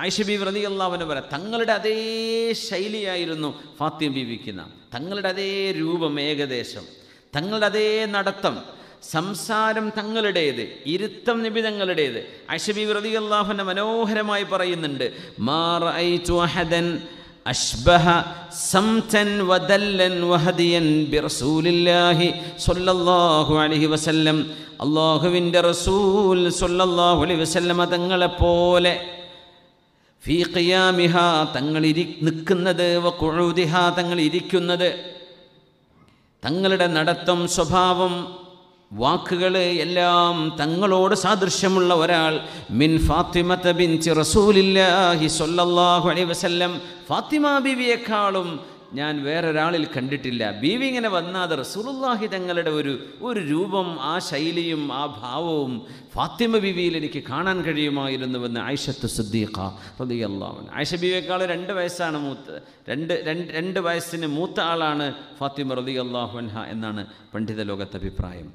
ആയിഷബി വ്രതി അള്ളാവിന് പറ തങ്ങളുടെ അതേ ശൈലിയായിരുന്നു ഫാത്തിമ ബീവിക്കുന്ന തങ്ങളുടെ അതേ രൂപം ഏകദേശം തങ്ങളുടെ അതേ നടത്തം സംസാരം തങ്ങളുടേത് ഇരുത്തം നബി തങ്ങളുടേത് അഷബി വ്രതി അള്ളാഹുന മനോഹരമായി പറയുന്നുണ്ട് അള്ളാഹുവിൻ്റെ റസൂൽ സൊല്ലാഹു അലൈ തങ്ങളെപ്പോലെ ഫീഖിയാമിഹ തങ്ങളിരി നിൽക്കുന്നത് തങ്ങൾ തങ്ങളിരിക്കുന്നത് തങ്ങളുടെ നടത്തം സ്വഭാവം വാക്കുകൾ എല്ലാം തങ്ങളോട് സാദൃശ്യമുള്ള ഒരാൾ മിൻ ഫാത്തിമത്ത ബിൻ റസൂലില്ലാഹി സൊല്ലാഹു അലൈ വസല്ലം ഫാത്തിമ ബിവിയേക്കാളും ഞാൻ വേറൊരാളിൽ കണ്ടിട്ടില്ല ബീവി ഇങ്ങനെ വന്നാൽ റസൂലുള്ളാഹി തങ്ങളുടെ ഒരു ഒരു രൂപം ആ ശൈലിയും ആ ഭാവവും ഫാത്തിമ ബീവിയിൽ എനിക്ക് കാണാൻ കഴിയുമായിരുന്നുവെന്ന് ആയിഷത്ത് സുദ്ദീഖ റതിയല്ലാവൻ ആയിഷ ബീവിയേക്കാൾ രണ്ട് വയസ്സാണ് മൂത്ത് രണ്ട് രണ്ട് രണ്ട് വയസ്സിന് മൂത്ത ആളാണ് ഫാത്തിമ അൻഹ എന്നാണ് പണ്ഡിത ലോകത്തെ അഭിപ്രായം